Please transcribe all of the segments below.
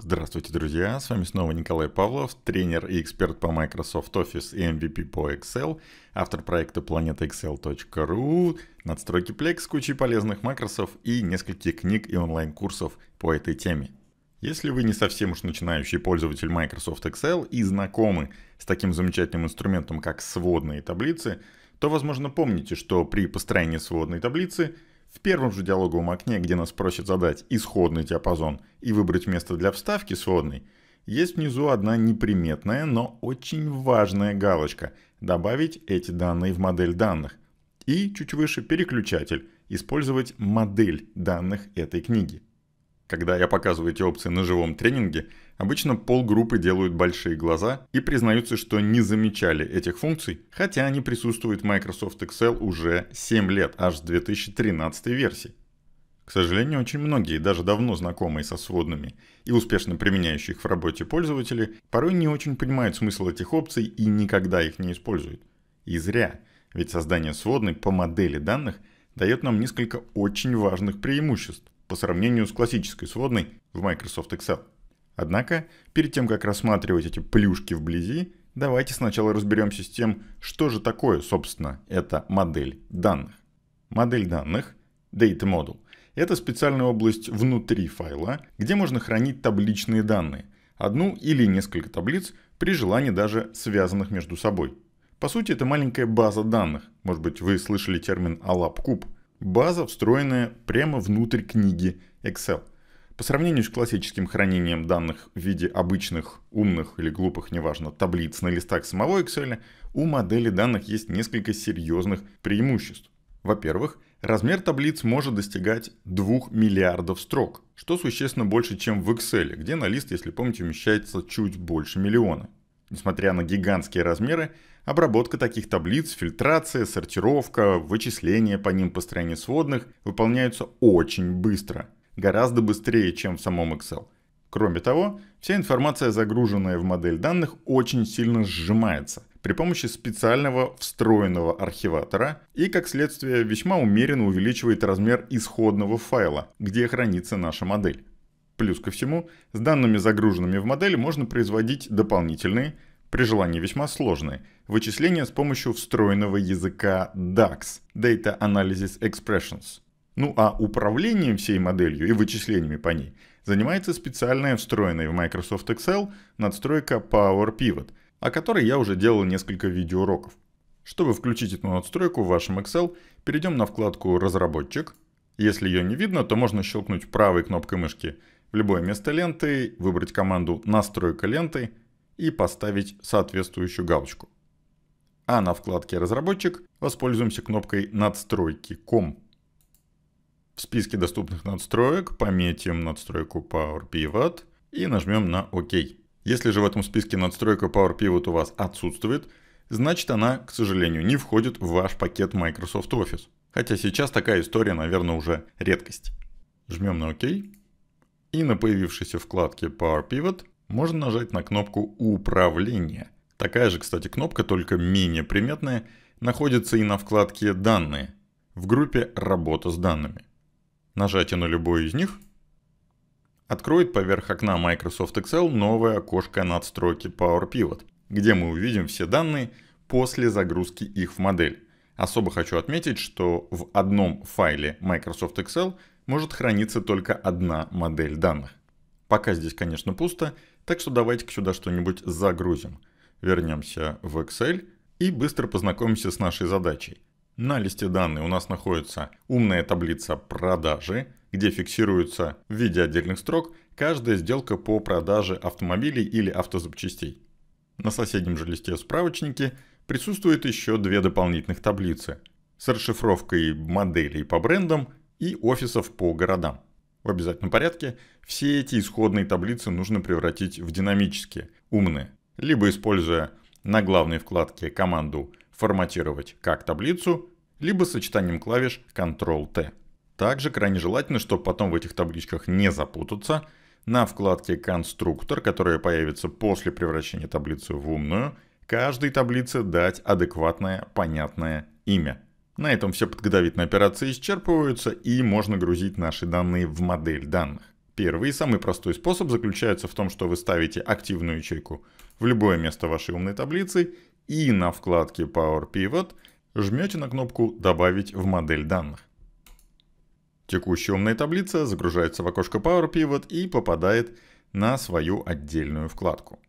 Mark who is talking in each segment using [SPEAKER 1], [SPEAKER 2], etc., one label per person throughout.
[SPEAKER 1] Здравствуйте, друзья! С вами снова Николай Павлов, тренер и эксперт по Microsoft Office и MVP по Excel, автор проекта PlanetExcel.ru, надстройки Plex, кучи полезных макросов и нескольких книг и онлайн-курсов по этой теме. Если вы не совсем уж начинающий пользователь Microsoft Excel и знакомы с таким замечательным инструментом, как сводные таблицы, то, возможно, помните, что при построении сводной таблицы – в первом же диалоговом окне, где нас просят задать исходный диапазон и выбрать место для вставки сводной, есть внизу одна неприметная, но очень важная галочка «Добавить эти данные в модель данных» и чуть выше «Переключатель» «Использовать модель данных этой книги». Когда я показываю эти опции на живом тренинге, обычно полгруппы делают большие глаза и признаются, что не замечали этих функций, хотя они присутствуют в Microsoft Excel уже 7 лет, аж с 2013 версии. К сожалению, очень многие, даже давно знакомые со сводными и успешно применяющие их в работе пользователи, порой не очень понимают смысл этих опций и никогда их не используют. И зря, ведь создание сводной по модели данных дает нам несколько очень важных преимуществ по сравнению с классической сводной в Microsoft Excel. Однако, перед тем как рассматривать эти плюшки вблизи, давайте сначала разберемся с тем, что же такое, собственно, эта модель данных. Модель данных, Data Model, это специальная область внутри файла, где можно хранить табличные данные, одну или несколько таблиц, при желании даже связанных между собой. По сути, это маленькая база данных. Может быть, вы слышали термин «Алаб-куб», База, встроенная прямо внутрь книги Excel. По сравнению с классическим хранением данных в виде обычных, умных или глупых, неважно, таблиц на листах самого Excel, у модели данных есть несколько серьезных преимуществ. Во-первых, размер таблиц может достигать 2 миллиардов строк, что существенно больше, чем в Excel, где на лист, если помните, умещается чуть больше миллиона. Несмотря на гигантские размеры, Обработка таких таблиц, фильтрация, сортировка, вычисления по ним построения сводных выполняются очень быстро. Гораздо быстрее, чем в самом Excel. Кроме того, вся информация, загруженная в модель данных, очень сильно сжимается при помощи специального встроенного архиватора и, как следствие, весьма умеренно увеличивает размер исходного файла, где хранится наша модель. Плюс ко всему, с данными, загруженными в модель, можно производить дополнительные, при желании весьма сложные, вычисления с помощью встроенного языка DAX – Data Analysis Expressions. Ну а управлением всей моделью и вычислениями по ней занимается специальная встроенная в Microsoft Excel надстройка Power Pivot, о которой я уже делал несколько видеоуроков. Чтобы включить эту надстройку в вашем Excel, перейдем на вкладку «Разработчик». Если ее не видно, то можно щелкнуть правой кнопкой мышки в любое место ленты, выбрать команду «Настройка ленты», и поставить соответствующую галочку. А на вкладке «Разработчик» воспользуемся кнопкой «Надстройки ком». В списке доступных надстроек пометим надстройку Power Pivot и нажмем на ОК. Если же в этом списке надстройка Power Pivot у вас отсутствует, значит она, к сожалению, не входит в ваш пакет Microsoft Office. Хотя сейчас такая история, наверное, уже редкость. Жмем на ОК. И на появившейся вкладке Power Pivot можно нажать на кнопку «Управление». Такая же, кстати, кнопка, только менее приметная, находится и на вкладке «Данные» в группе «Работа с данными». Нажатие на любой из них откроет поверх окна Microsoft Excel новое окошко надстройки Power Pivot, где мы увидим все данные после загрузки их в модель. Особо хочу отметить, что в одном файле Microsoft Excel может храниться только одна модель данных. Пока здесь, конечно, пусто, так что давайте-ка сюда что-нибудь загрузим. Вернемся в Excel и быстро познакомимся с нашей задачей. На листе данных у нас находится умная таблица продажи, где фиксируется в виде отдельных строк каждая сделка по продаже автомобилей или автозапчастей. На соседнем же листе справочники присутствуют еще две дополнительных таблицы с расшифровкой моделей по брендам и офисов по городам в обязательном порядке, все эти исходные таблицы нужно превратить в динамические, умные. Либо используя на главной вкладке команду «Форматировать как таблицу», либо сочетанием клавиш Ctrl-T. Также крайне желательно, чтобы потом в этих табличках не запутаться, на вкладке «Конструктор», которая появится после превращения таблицы в умную, каждой таблице дать адекватное, понятное имя – на этом все подготовительные операции исчерпываются и можно грузить наши данные в модель данных. Первый и самый простой способ заключается в том, что вы ставите активную ячейку в любое место вашей умной таблицы и на вкладке Power Pivot жмете на кнопку «Добавить в модель данных». Текущая умная таблица загружается в окошко Power Pivot и попадает на свою отдельную вкладку.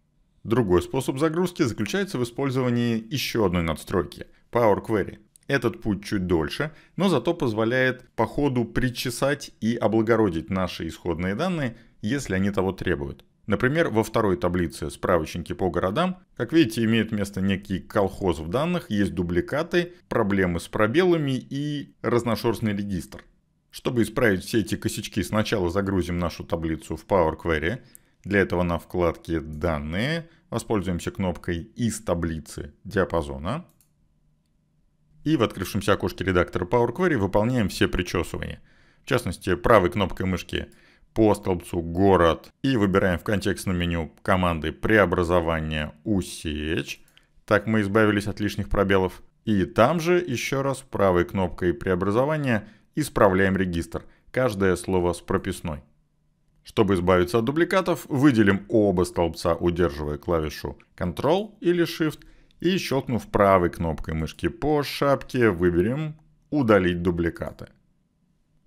[SPEAKER 1] Другой способ загрузки заключается в использовании еще одной надстройки – Power Query. Этот путь чуть дольше, но зато позволяет по ходу причесать и облагородить наши исходные данные, если они того требуют. Например, во второй таблице справочники по городам, как видите, имеет место некий колхоз в данных, есть дубликаты, проблемы с пробелами и разношерстный регистр. Чтобы исправить все эти косячки, сначала загрузим нашу таблицу в Power Query. Для этого на вкладке «Данные» воспользуемся кнопкой «Из таблицы диапазона» и в открывшемся окошке редактора Power Query выполняем все причесывания. В частности, правой кнопкой мышки по столбцу «Город» и выбираем в контекстном меню команды Преобразование «Усечь». Так мы избавились от лишних пробелов. И там же еще раз правой кнопкой преобразования исправляем регистр, каждое слово с прописной. Чтобы избавиться от дубликатов, выделим оба столбца, удерживая клавишу Ctrl или Shift – и щелкнув правой кнопкой мышки по шапке, выберем «Удалить дубликаты».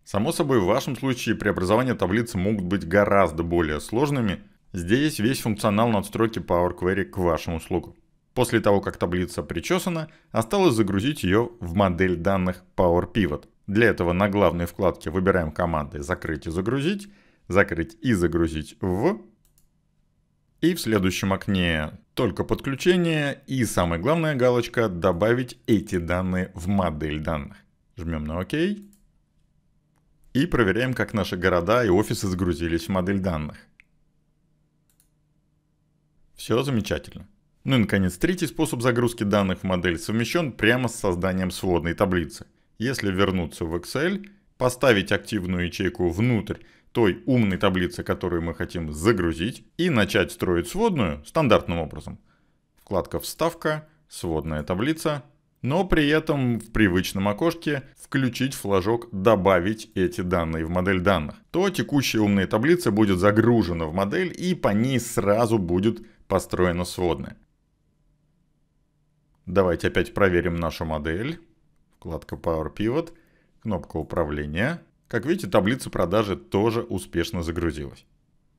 [SPEAKER 1] Само собой, в вашем случае преобразования таблицы могут быть гораздо более сложными. Здесь весь функционал надстройки Power Query к вашим услугам. После того, как таблица причесана, осталось загрузить ее в модель данных Power Pivot. Для этого на главной вкладке выбираем команды «Закрыть и загрузить», «Закрыть и загрузить в», и в следующем окне только подключение и самое главное галочка «Добавить эти данные в модель данных». Жмем на ОК. И проверяем, как наши города и офисы загрузились в модель данных. Все замечательно. Ну и наконец, третий способ загрузки данных в модель совмещен прямо с созданием сводной таблицы. Если вернуться в Excel, поставить активную ячейку внутрь той умной таблицы, которую мы хотим загрузить, и начать строить сводную стандартным образом. Вкладка «Вставка», «Сводная таблица», но при этом в привычном окошке включить флажок «Добавить эти данные в модель данных». То текущая умная таблица будет загружена в модель и по ней сразу будет построена сводная. Давайте опять проверим нашу модель. Вкладка Power Pivot, кнопка управления, как видите, таблица продажи тоже успешно загрузилась.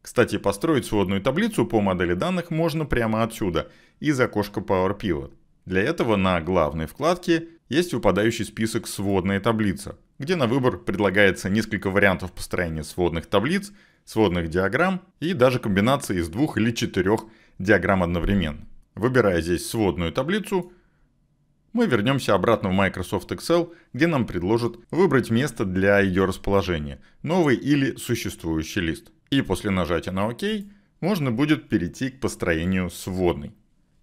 [SPEAKER 1] Кстати, построить сводную таблицу по модели данных можно прямо отсюда, из окошка Power Pivot. Для этого на главной вкладке есть выпадающий список «Сводная таблица», где на выбор предлагается несколько вариантов построения сводных таблиц, сводных диаграмм и даже комбинации из двух или четырех диаграмм одновременно. Выбирая здесь сводную таблицу, мы вернемся обратно в Microsoft Excel, где нам предложат выбрать место для ее расположения, новый или существующий лист. И после нажатия на ОК можно будет перейти к построению сводной.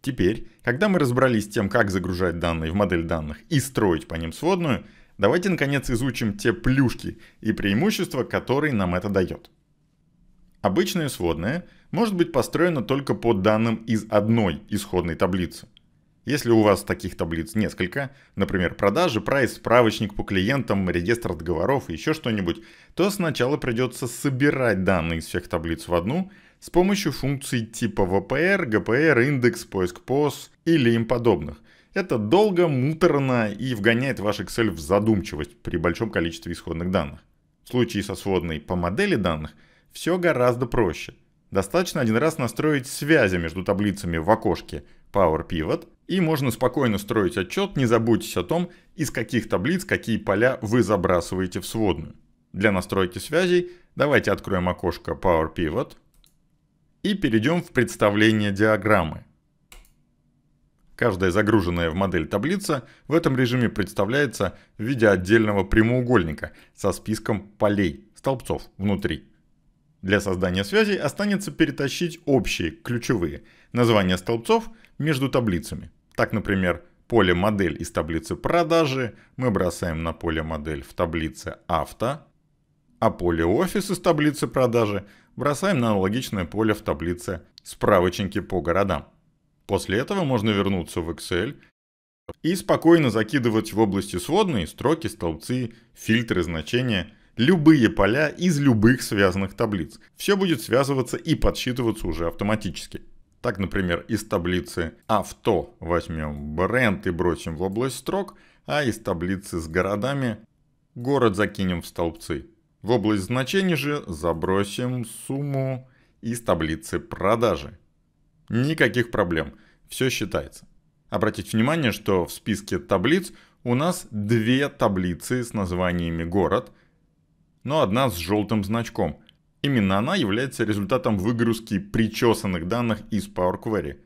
[SPEAKER 1] Теперь, когда мы разобрались с тем, как загружать данные в модель данных и строить по ним сводную, давайте наконец изучим те плюшки и преимущества, которые нам это дает. Обычная сводная может быть построена только по данным из одной исходной таблицы. Если у вас таких таблиц несколько, например, продажи, прайс, справочник по клиентам, реестр договоров и еще что-нибудь, то сначала придется собирать данные из всех таблиц в одну с помощью функций типа VPR, GPR, индекс, поиск POS или им подобных. Это долго, муторно и вгоняет ваш Excel в задумчивость при большом количестве исходных данных. В случае со сводной по модели данных все гораздо проще – Достаточно один раз настроить связи между таблицами в окошке Power Pivot, и можно спокойно строить отчет, не забудьте о том, из каких таблиц какие поля вы забрасываете в сводную. Для настройки связей давайте откроем окошко Power Pivot и перейдем в представление диаграммы. Каждая загруженная в модель таблица в этом режиме представляется в виде отдельного прямоугольника со списком полей, столбцов внутри. Для создания связей останется перетащить общие, ключевые, названия столбцов между таблицами. Так, например, поле модель из таблицы продажи мы бросаем на поле модель в таблице авто, а поле офис из таблицы продажи бросаем на аналогичное поле в таблице справочники по городам. После этого можно вернуться в Excel и спокойно закидывать в области сводные строки, столбцы, фильтры, значения – любые поля из любых связанных таблиц. Все будет связываться и подсчитываться уже автоматически. Так, например, из таблицы «Авто» возьмем бренд и бросим в область строк, а из таблицы с городами город закинем в столбцы. В область значений же забросим сумму из таблицы продажи. Никаких проблем, все считается. Обратите внимание, что в списке таблиц у нас две таблицы с названиями «Город», но одна с желтым значком. Именно она является результатом выгрузки причесанных данных из Power Query.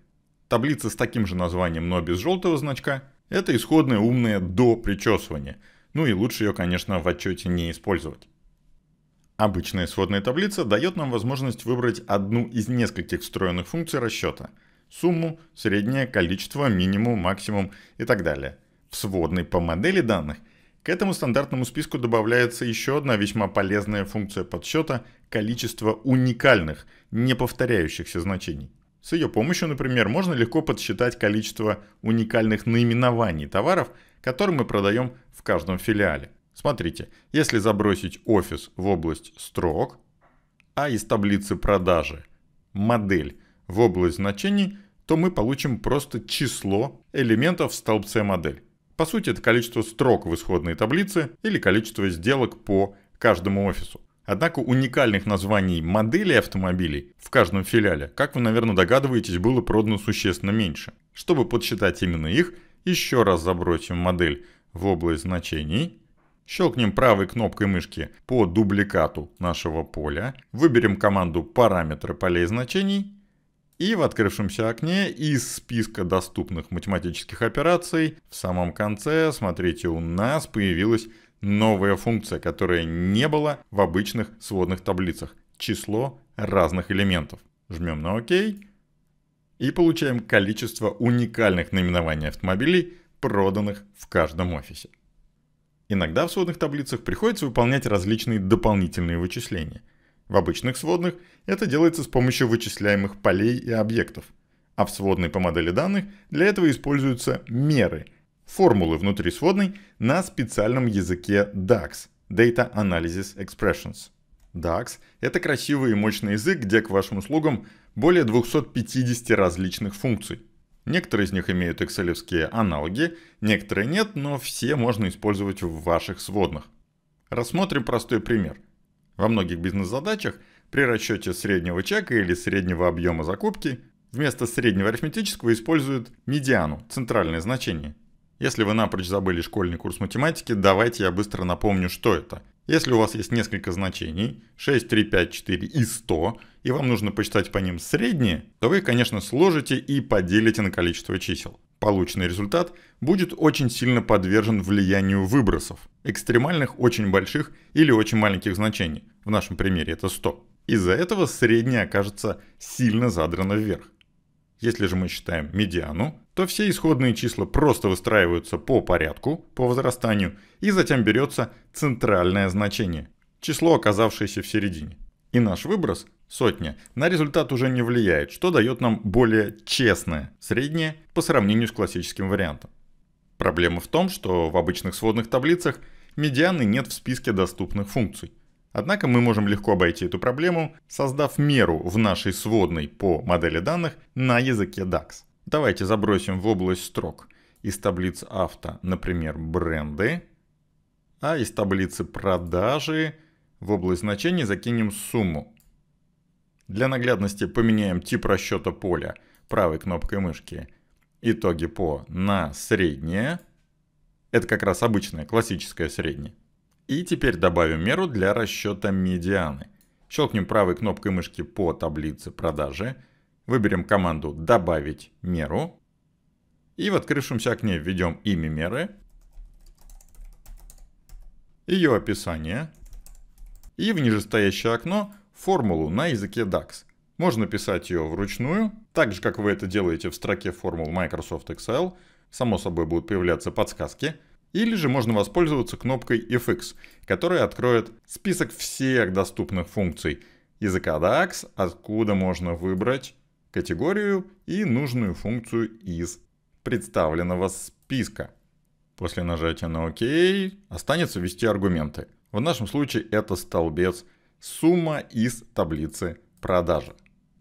[SPEAKER 1] Таблица с таким же названием, но без желтого значка – это исходная умная до причесывания. Ну и лучше ее, конечно, в отчете не использовать. Обычная сводная таблица дает нам возможность выбрать одну из нескольких встроенных функций расчета – сумму, среднее количество, минимум, максимум и так далее. В сводной по модели данных – к этому стандартному списку добавляется еще одна весьма полезная функция подсчета – количество уникальных, не повторяющихся значений. С ее помощью, например, можно легко подсчитать количество уникальных наименований товаров, которые мы продаем в каждом филиале. Смотрите, если забросить офис в область строк, а из таблицы продажи модель в область значений, то мы получим просто число элементов в столбце модель. По сути, это количество строк в исходной таблице или количество сделок по каждому офису. Однако уникальных названий моделей автомобилей в каждом филиале, как вы, наверное, догадываетесь, было продано существенно меньше. Чтобы подсчитать именно их, еще раз забросим модель в область значений. Щелкнем правой кнопкой мышки по дубликату нашего поля. Выберем команду «Параметры полей значений» И в открывшемся окне из списка доступных математических операций в самом конце, смотрите, у нас появилась новая функция, которая не была в обычных сводных таблицах. Число разных элементов. Жмем на ОК и получаем количество уникальных наименований автомобилей, проданных в каждом офисе. Иногда в сводных таблицах приходится выполнять различные дополнительные вычисления – в обычных сводных это делается с помощью вычисляемых полей и объектов, а в сводной по модели данных для этого используются меры, формулы внутри сводной на специальном языке DAX – Data Analysis Expressions. DAX – это красивый и мощный язык, где к вашим услугам более 250 различных функций. Некоторые из них имеют экселевские аналоги, некоторые нет, но все можно использовать в ваших сводных. Рассмотрим простой пример – во многих бизнес-задачах при расчете среднего чека или среднего объема закупки вместо среднего арифметического используют медиану, центральное значение. Если вы напрочь забыли школьный курс математики, давайте я быстро напомню, что это. Если у вас есть несколько значений, 6, 3, 5, 4 и 100, и вам нужно посчитать по ним средние, то вы их, конечно, сложите и поделите на количество чисел полученный результат будет очень сильно подвержен влиянию выбросов, экстремальных очень больших или очень маленьких значений, в нашем примере это 100. Из-за этого средняя окажется сильно задрана вверх. Если же мы считаем медиану, то все исходные числа просто выстраиваются по порядку, по возрастанию, и затем берется центральное значение, число, оказавшееся в середине. И наш выброс сотня, на результат уже не влияет, что дает нам более честное среднее по сравнению с классическим вариантом. Проблема в том, что в обычных сводных таблицах медианы нет в списке доступных функций. Однако мы можем легко обойти эту проблему, создав меру в нашей сводной по модели данных на языке DAX. Давайте забросим в область строк из таблиц авто, например, бренды, а из таблицы продажи в область значений закинем сумму, для наглядности поменяем тип расчета поля правой кнопкой мышки. Итоги по на среднее. Это как раз обычное, классическое среднее. И теперь добавим меру для расчета медианы. Щелкнем правой кнопкой мышки по таблице продажи. Выберем команду «Добавить меру». И в открывшемся окне введем имя меры, ее описание. И в нижестоящее окно формулу на языке DAX. Можно писать ее вручную, так же, как вы это делаете в строке формул Microsoft Excel. Само собой будут появляться подсказки. Или же можно воспользоваться кнопкой FX, которая откроет список всех доступных функций языка DAX, откуда можно выбрать категорию и нужную функцию из представленного списка. После нажатия на ОК останется ввести аргументы. В нашем случае это столбец сумма из таблицы продажи.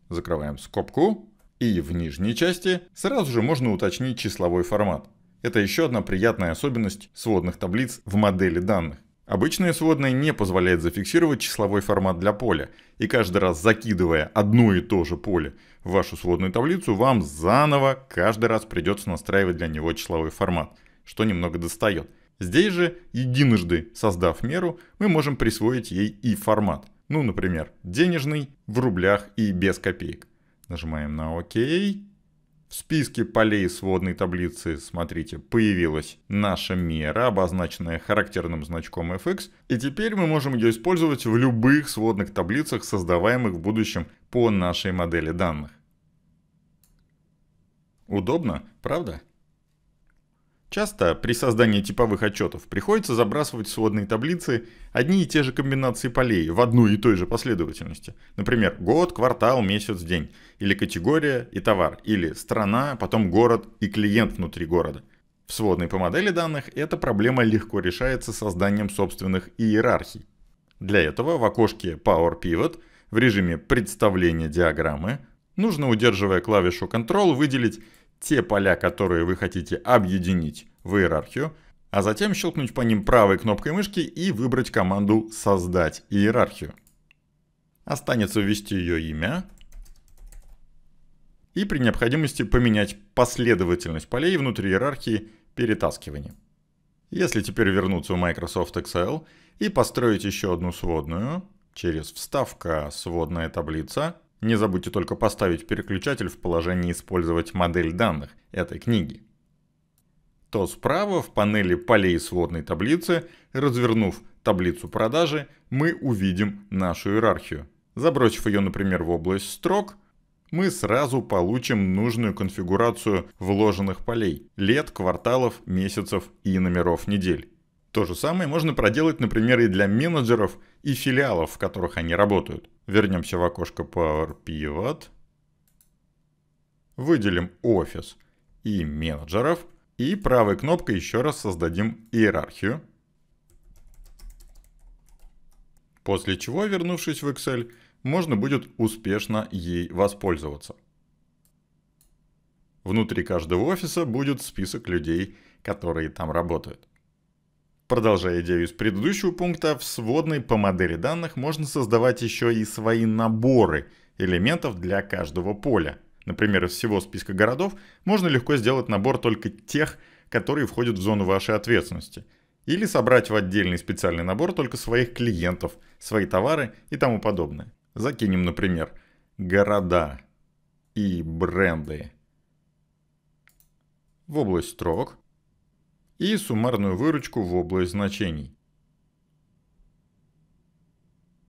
[SPEAKER 1] Закрываем скобку. И в нижней части сразу же можно уточнить числовой формат. Это еще одна приятная особенность сводных таблиц в модели данных. Обычная сводная не позволяет зафиксировать числовой формат для поля, и каждый раз закидывая одно и то же поле в вашу сводную таблицу, вам заново каждый раз придется настраивать для него числовой формат, что немного достает. Здесь же, единожды создав меру, мы можем присвоить ей и формат. Ну, например, денежный в рублях и без копеек. Нажимаем на ОК. В списке полей сводной таблицы, смотрите, появилась наша мера, обозначенная характерным значком fx. И теперь мы можем ее использовать в любых сводных таблицах, создаваемых в будущем по нашей модели данных. Удобно, правда? Часто при создании типовых отчетов приходится забрасывать в сводные таблицы одни и те же комбинации полей в одну и той же последовательности. Например, год, квартал, месяц, день. Или категория и товар. Или страна, потом город и клиент внутри города. В сводной по модели данных эта проблема легко решается созданием собственных иерархий. Для этого в окошке Power Pivot в режиме представления диаграммы нужно, удерживая клавишу Ctrl, выделить те поля, которые вы хотите объединить в иерархию, а затем щелкнуть по ним правой кнопкой мышки и выбрать команду «Создать иерархию». Останется ввести ее имя и при необходимости поменять последовательность полей внутри иерархии перетаскивания. Если теперь вернуться в Microsoft Excel и построить еще одну сводную через вставка «Сводная таблица», не забудьте только поставить переключатель в положении «Использовать модель данных» этой книги. То справа в панели полей сводной таблицы, развернув таблицу продажи, мы увидим нашу иерархию. Забросив ее, например, в область строк, мы сразу получим нужную конфигурацию вложенных полей – лет, кварталов, месяцев и номеров недель. То же самое можно проделать, например, и для менеджеров и филиалов, в которых они работают. Вернемся в окошко Power Pivot. Выделим офис и менеджеров. И правой кнопкой еще раз создадим иерархию. После чего, вернувшись в Excel, можно будет успешно ей воспользоваться. Внутри каждого офиса будет список людей, которые там работают. Продолжая идею из предыдущего пункта, в сводной по модели данных можно создавать еще и свои наборы элементов для каждого поля. Например, из всего списка городов можно легко сделать набор только тех, которые входят в зону вашей ответственности. Или собрать в отдельный специальный набор только своих клиентов, свои товары и тому подобное. Закинем, например, города и бренды в область строк и суммарную выручку в область значений.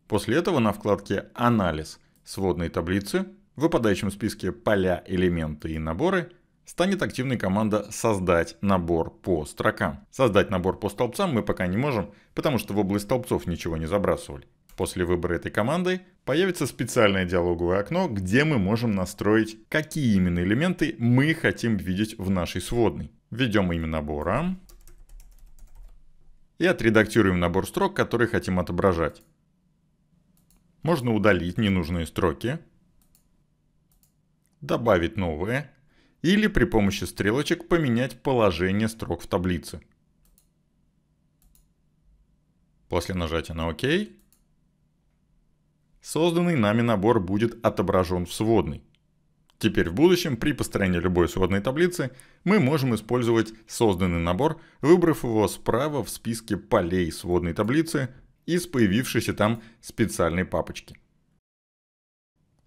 [SPEAKER 1] После этого на вкладке «Анализ» сводной таблицы в выпадающем списке «Поля, элементы и наборы» станет активной команда «Создать набор по строкам». Создать набор по столбцам мы пока не можем, потому что в область столбцов ничего не забрасывали. После выбора этой команды появится специальное диалоговое окно, где мы можем настроить, какие именно элементы мы хотим видеть в нашей сводной. Введем имя набора, и отредактируем набор строк, которые хотим отображать. Можно удалить ненужные строки, добавить новые или при помощи стрелочек поменять положение строк в таблице. После нажатия на ОК созданный нами набор будет отображен в сводной. Теперь в будущем при построении любой сводной таблицы мы можем использовать созданный набор, выбрав его справа в списке полей сводной таблицы из появившейся там специальной папочки.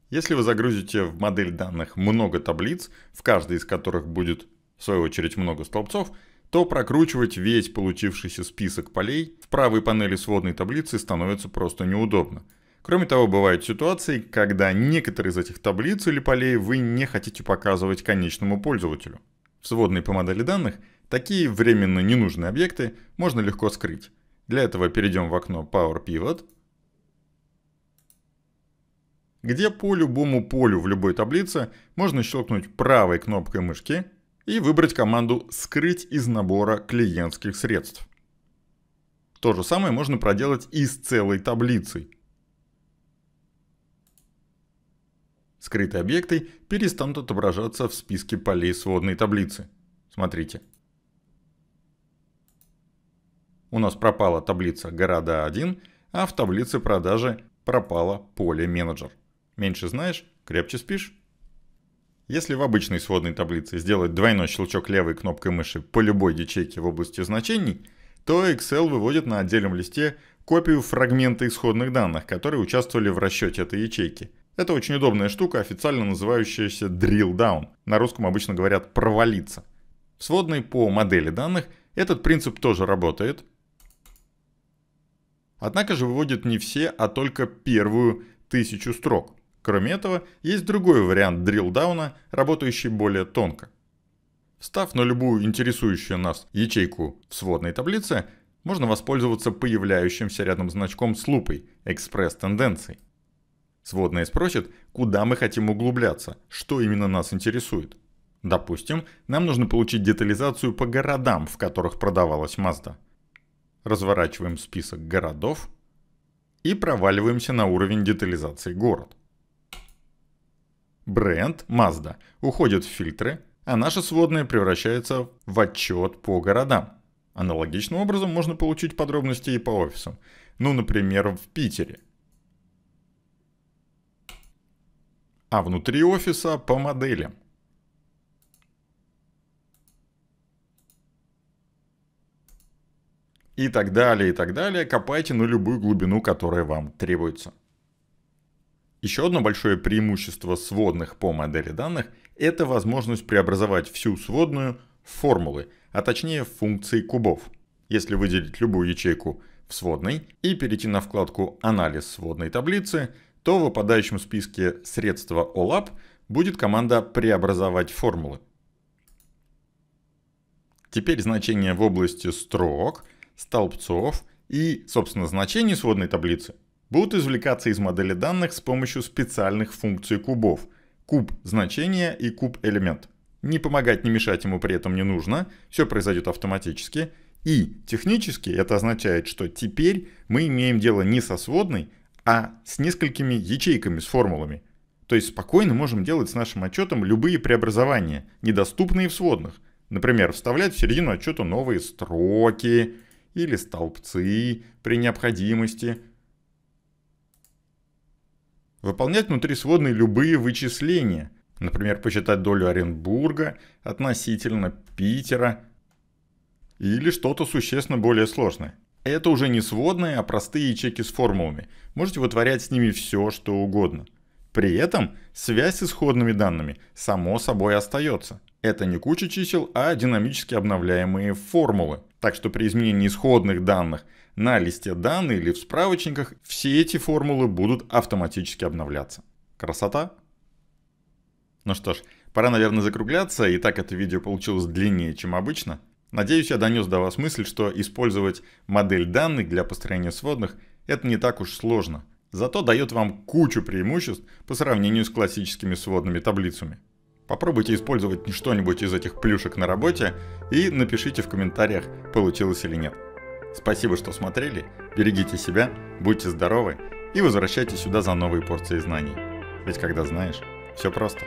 [SPEAKER 1] Если вы загрузите в модель данных много таблиц, в каждой из которых будет в свою очередь много столбцов, то прокручивать весь получившийся список полей в правой панели сводной таблицы становится просто неудобно – Кроме того, бывают ситуации, когда некоторые из этих таблиц или полей вы не хотите показывать конечному пользователю. В сводной по модели данных такие временно ненужные объекты можно легко скрыть. Для этого перейдем в окно Power Pivot, где по любому полю в любой таблице можно щелкнуть правой кнопкой мышки и выбрать команду «Скрыть из набора клиентских средств». То же самое можно проделать и с целой таблицей. скрытые объекты перестанут отображаться в списке полей сводной таблицы. Смотрите. У нас пропала таблица «Города 1», а в таблице продажи пропало поле «Менеджер». Меньше знаешь, крепче спишь. Если в обычной сводной таблице сделать двойной щелчок левой кнопкой мыши по любой ячейке в области значений, то Excel выводит на отдельном листе копию фрагмента исходных данных, которые участвовали в расчете этой ячейки. Это очень удобная штука, официально называющаяся drill down. На русском обычно говорят провалиться. В сводной по модели данных этот принцип тоже работает. Однако же выводит не все, а только первую тысячу строк. Кроме этого, есть другой вариант drill down, работающий более тонко. Встав на любую интересующую нас ячейку в сводной таблице, можно воспользоваться появляющимся рядом значком с лупой «Экспресс тенденций». Сводные спросят, куда мы хотим углубляться, что именно нас интересует. Допустим, нам нужно получить детализацию по городам, в которых продавалась Mazda. Разворачиваем список городов и проваливаемся на уровень детализации город. Бренд Mazda уходит в фильтры, а наше сводное превращается в отчет по городам. Аналогичным образом можно получить подробности и по офисам. Ну, например, в Питере. а внутри офиса по моделям. И так далее, и так далее. Копайте на любую глубину, которая вам требуется. Еще одно большое преимущество сводных по модели данных – это возможность преобразовать всю сводную в формулы, а точнее в функции кубов. Если выделить любую ячейку в сводной и перейти на вкладку «Анализ сводной таблицы», то в выпадающем списке средства OLAP а будет команда «Преобразовать формулы». Теперь значения в области строк, столбцов и, собственно, значений сводной таблицы будут извлекаться из модели данных с помощью специальных функций кубов – куб значения и куб элемент. Не помогать, не мешать ему при этом не нужно, все произойдет автоматически. И технически это означает, что теперь мы имеем дело не со сводной, а с несколькими ячейками с формулами. То есть спокойно можем делать с нашим отчетом любые преобразования, недоступные в сводных. Например, вставлять в середину отчета новые строки или столбцы при необходимости. Выполнять внутри сводной любые вычисления. Например, посчитать долю Оренбурга относительно Питера. Или что-то существенно более сложное. Это уже не сводные, а простые ячейки с формулами. Можете вытворять с ними все, что угодно. При этом связь с исходными данными само собой остается. Это не куча чисел, а динамически обновляемые формулы. Так что при изменении исходных данных на листе данных или в справочниках все эти формулы будут автоматически обновляться. Красота? Ну что ж, пора, наверное, закругляться, и так это видео получилось длиннее, чем обычно. Надеюсь, я донес до вас мысль, что использовать модель данных для построения сводных – это не так уж сложно. Зато дает вам кучу преимуществ по сравнению с классическими сводными таблицами. Попробуйте использовать что-нибудь из этих плюшек на работе и напишите в комментариях, получилось или нет. Спасибо, что смотрели, берегите себя, будьте здоровы и возвращайтесь сюда за новые порции знаний. Ведь когда знаешь, все просто.